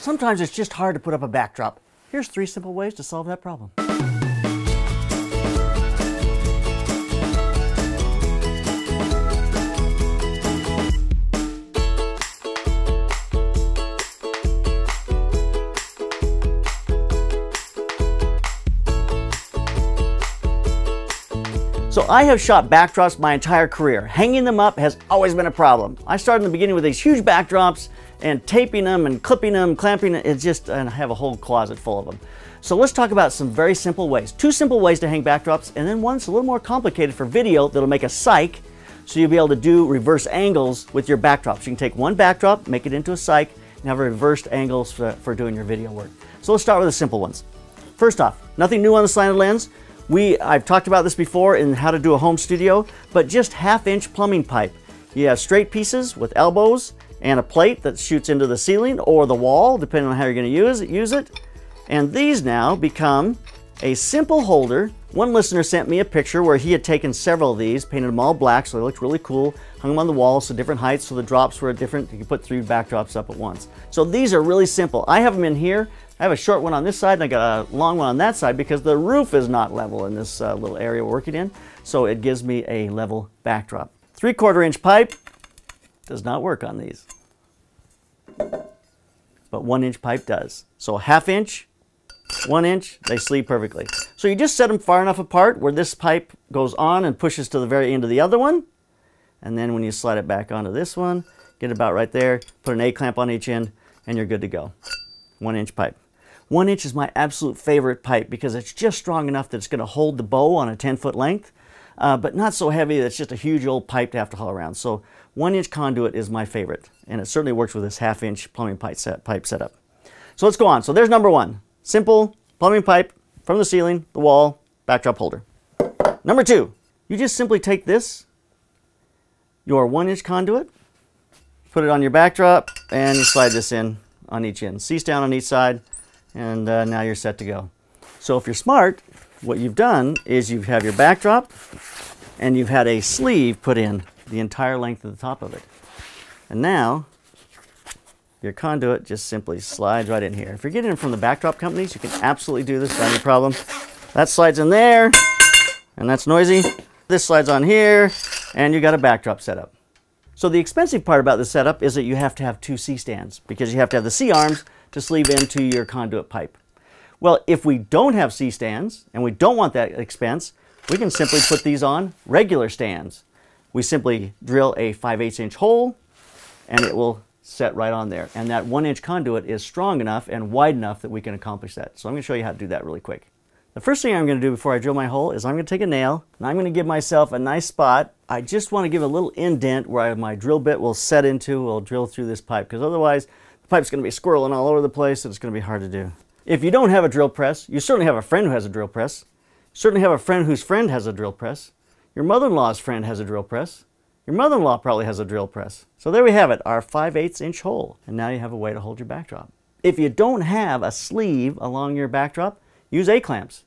Sometimes it's just hard to put up a backdrop. Here's three simple ways to solve that problem. So I have shot backdrops my entire career. Hanging them up has always been a problem. I started in the beginning with these huge backdrops and taping them and clipping them, clamping it. It's just, and I have a whole closet full of them. So let's talk about some very simple ways. Two simple ways to hang backdrops and then one's a little more complicated for video that'll make a psych so you'll be able to do reverse angles with your backdrops. You can take one backdrop, make it into a psych, and have reversed angles for, for doing your video work. So let's start with the simple ones. First off, nothing new on the slanted lens. We, I've talked about this before in how to do a home studio, but just half inch plumbing pipe. You have straight pieces with elbows and a plate that shoots into the ceiling or the wall, depending on how you're gonna use it. Use it. And these now become a simple holder. One listener sent me a picture where he had taken several of these, painted them all black so they looked really cool, hung them on the wall so different heights so the drops were different. You could put three backdrops up at once. So these are really simple. I have them in here. I have a short one on this side and I got a long one on that side because the roof is not level in this uh, little area we're working in. So it gives me a level backdrop. Three quarter inch pipe does not work on these, but one inch pipe does. So half inch, one inch, they sleeve perfectly. So you just set them far enough apart where this pipe goes on and pushes to the very end of the other one. And then when you slide it back onto this one, get about right there, put an A-clamp on each end, and you're good to go. One inch pipe. One inch is my absolute favorite pipe because it's just strong enough that it's going to hold the bow on a 10 foot length, uh, but not so heavy that it's just a huge old pipe to have to haul around. So one inch conduit is my favorite, and it certainly works with this half inch plumbing pipe, set, pipe setup. So let's go on. So there's number one simple plumbing pipe from the ceiling, the wall, backdrop holder. Number two, you just simply take this, your one inch conduit, put it on your backdrop, and you slide this in on each end. Cease down on each side, and uh, now you're set to go. So if you're smart, what you've done is you have your backdrop, and you've had a sleeve put in the entire length of the top of it. And now your conduit just simply slides right in here. If you're getting it from the backdrop companies, you can absolutely do this without any problem. That slides in there, and that's noisy. This slides on here, and you got a backdrop setup. So the expensive part about this setup is that you have to have two C-stands because you have to have the C-arms to sleeve into your conduit pipe. Well, if we don't have C-stands and we don't want that expense, we can simply put these on regular stands. We simply drill a 5 8 inch hole and it will set right on there. And that one inch conduit is strong enough and wide enough that we can accomplish that. So I'm gonna show you how to do that really quick. The first thing I'm gonna do before I drill my hole is I'm gonna take a nail and I'm gonna give myself a nice spot. I just wanna give a little indent where my drill bit will set into, will drill through this pipe because otherwise the pipe's gonna be squirreling all over the place and it's gonna be hard to do. If you don't have a drill press, you certainly have a friend who has a drill press. You certainly have a friend whose friend has a drill press. Your mother-in-law's friend has a drill press. Your mother-in-law probably has a drill press. So there we have it, our 5 8 inch hole. And now you have a way to hold your backdrop. If you don't have a sleeve along your backdrop, use A-clamps.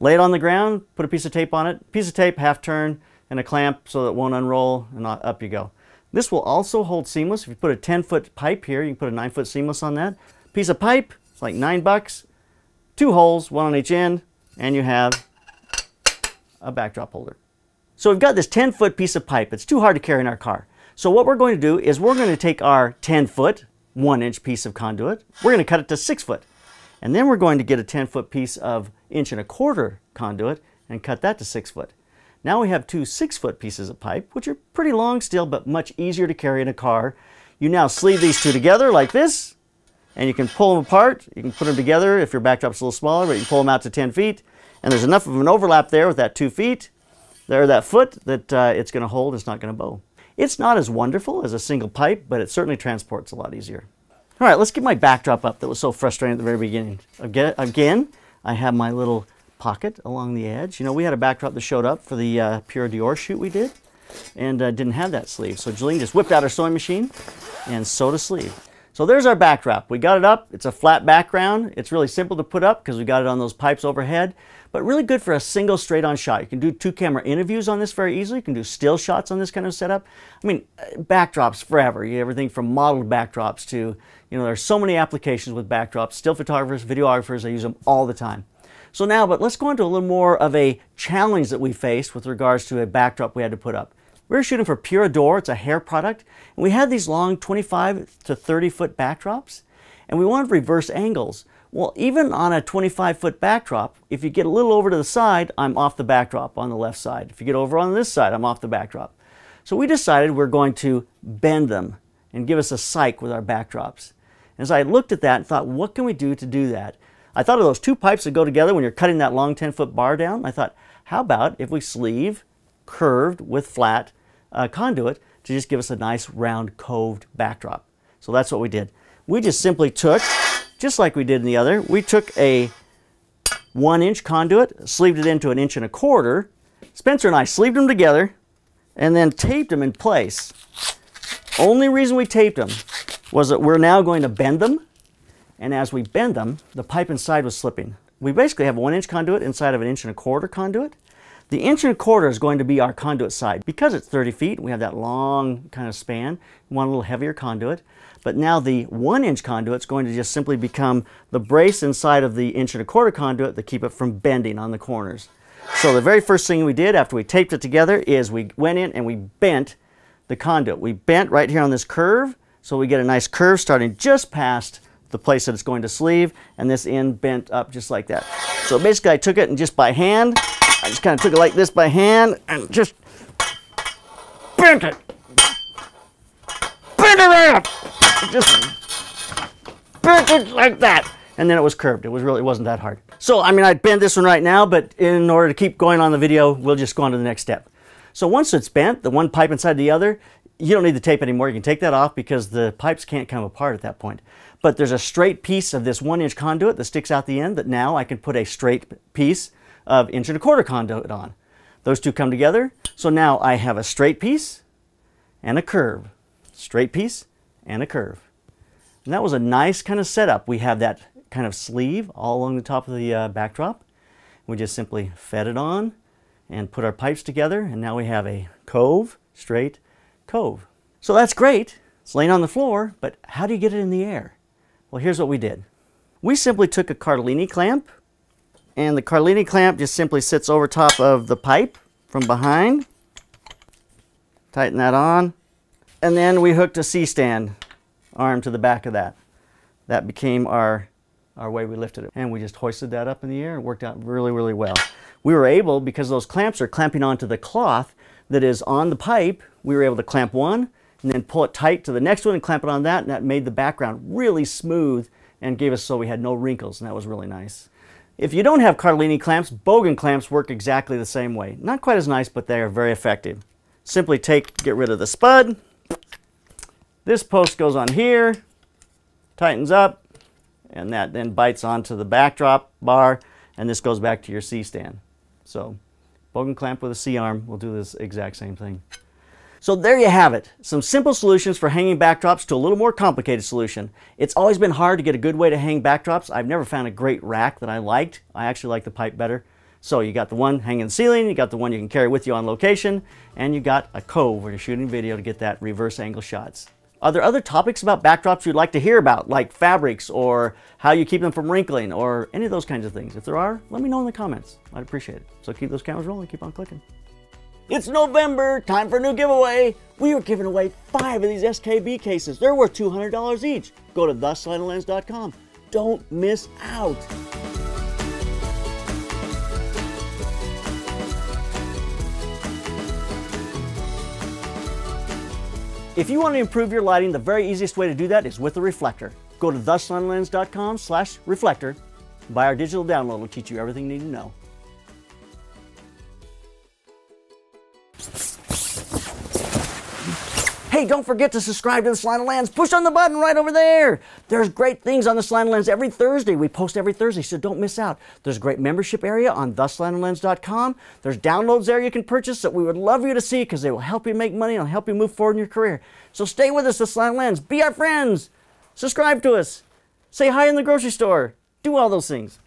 Lay it on the ground, put a piece of tape on it, piece of tape, half turn, and a clamp so that it won't unroll, and up you go. This will also hold seamless. If you put a 10-foot pipe here, you can put a 9-foot seamless on that. Piece of pipe, it's like 9 bucks, two holes, one on each end, and you have a backdrop holder. So we've got this 10 foot piece of pipe. It's too hard to carry in our car. So what we're going to do is we're going to take our 10 foot, one inch piece of conduit. We're going to cut it to six foot. And then we're going to get a 10 foot piece of inch and a quarter conduit and cut that to six foot. Now we have two six foot pieces of pipe, which are pretty long still, but much easier to carry in a car. You now sleeve these two together like this, and you can pull them apart. You can put them together if your backdrop's a little smaller, but you can pull them out to 10 feet. And there's enough of an overlap there with that two feet or that foot that uh, it's going to hold, it's not going to bow. It's not as wonderful as a single pipe, but it certainly transports a lot easier. All right, let's get my backdrop up that was so frustrating at the very beginning. Again, I have my little pocket along the edge. You know, we had a backdrop that showed up for the uh, Pure Dior shoot we did and uh, didn't have that sleeve. So Jolene just whipped out her sewing machine and sewed a sleeve. So there's our backdrop. We got it up. It's a flat background. It's really simple to put up because we got it on those pipes overhead, but really good for a single straight on shot. You can do two camera interviews on this very easily. You can do still shots on this kind of setup. I mean, backdrops forever. You everything from modeled backdrops to, you know, there's so many applications with backdrops. Still photographers, videographers, I use them all the time. So now, but let's go into a little more of a challenge that we faced with regards to a backdrop we had to put up. We were shooting for Pure Adore, it's a hair product, and we had these long 25 to 30 foot backdrops, and we wanted reverse angles. Well, even on a 25 foot backdrop, if you get a little over to the side, I'm off the backdrop on the left side. If you get over on this side, I'm off the backdrop. So we decided we're going to bend them and give us a psych with our backdrops. And as I looked at that and thought, what can we do to do that? I thought of those two pipes that go together when you're cutting that long 10 foot bar down. I thought, how about if we sleeve curved with flat uh, conduit to just give us a nice round coved backdrop. So that's what we did. We just simply took, just like we did in the other, we took a one inch conduit, sleeved it into an inch and a quarter. Spencer and I sleeved them together and then taped them in place. Only reason we taped them was that we're now going to bend them. And as we bend them, the pipe inside was slipping. We basically have a one inch conduit inside of an inch and a quarter conduit. The inch and a quarter is going to be our conduit side. Because it's 30 feet, we have that long kind of span, one little heavier conduit. But now the one inch conduit is going to just simply become the brace inside of the inch and a quarter conduit to keep it from bending on the corners. So the very first thing we did after we taped it together is we went in and we bent the conduit. We bent right here on this curve, so we get a nice curve starting just past the place that it's going to sleeve, and this end bent up just like that. So basically I took it and just by hand, I just kind of took it like this by hand and just bent it. Bent it around. Just bent it like that. And then it was curved. It was really, it wasn't that hard. So, I mean, I'd bend this one right now, but in order to keep going on the video, we'll just go on to the next step. So once it's bent, the one pipe inside the other, you don't need the tape anymore. You can take that off because the pipes can't come apart at that point. But there's a straight piece of this one inch conduit that sticks out the end that now I can put a straight piece of inch and a quarter conduit on. Those two come together. So now I have a straight piece and a curve. Straight piece and a curve. And that was a nice kind of setup. We have that kind of sleeve all along the top of the uh, backdrop. We just simply fed it on and put our pipes together. And now we have a cove, straight cove. So that's great. It's laying on the floor, but how do you get it in the air? Well, here's what we did. We simply took a Cardellini clamp and the Carlini clamp just simply sits over top of the pipe from behind. Tighten that on. And then we hooked a C-stand arm to the back of that. That became our, our way we lifted it. And we just hoisted that up in the air. It worked out really, really well. We were able, because those clamps are clamping onto the cloth that is on the pipe, we were able to clamp one and then pull it tight to the next one and clamp it on that. And that made the background really smooth and gave us so we had no wrinkles. And that was really nice. If you don't have Carlini clamps, Bogan clamps work exactly the same way. Not quite as nice, but they are very effective. Simply take, get rid of the spud. This post goes on here, tightens up, and that then bites onto the backdrop bar, and this goes back to your C-stand. So Bogan clamp with a C-arm will do this exact same thing. So there you have it, some simple solutions for hanging backdrops to a little more complicated solution. It's always been hard to get a good way to hang backdrops. I've never found a great rack that I liked. I actually like the pipe better. So you got the one hanging ceiling, you got the one you can carry with you on location, and you got a cove where you're shooting video to get that reverse angle shots. Are there other topics about backdrops you'd like to hear about, like fabrics or how you keep them from wrinkling or any of those kinds of things? If there are, let me know in the comments. I'd appreciate it. So keep those cameras rolling, keep on clicking. It's November, time for a new giveaway. We are giving away five of these SKB cases. They're worth $200 each. Go to theslidinglense.com. Don't miss out. If you want to improve your lighting, the very easiest way to do that is with a reflector. Go to thesunlens.com slash reflector. Buy our digital download. It'll teach you everything you need to know. Hey, don't forget to subscribe to the Slide of Lands. Push on the button right over there. There's great things on the Slide of Lands every Thursday. We post every Thursday, so don't miss out. There's a great membership area on theslideandlands.com. There's downloads there you can purchase that we would love you to see because they will help you make money and help you move forward in your career. So stay with us, the Slide of Lands. Be our friends. Subscribe to us. Say hi in the grocery store. Do all those things.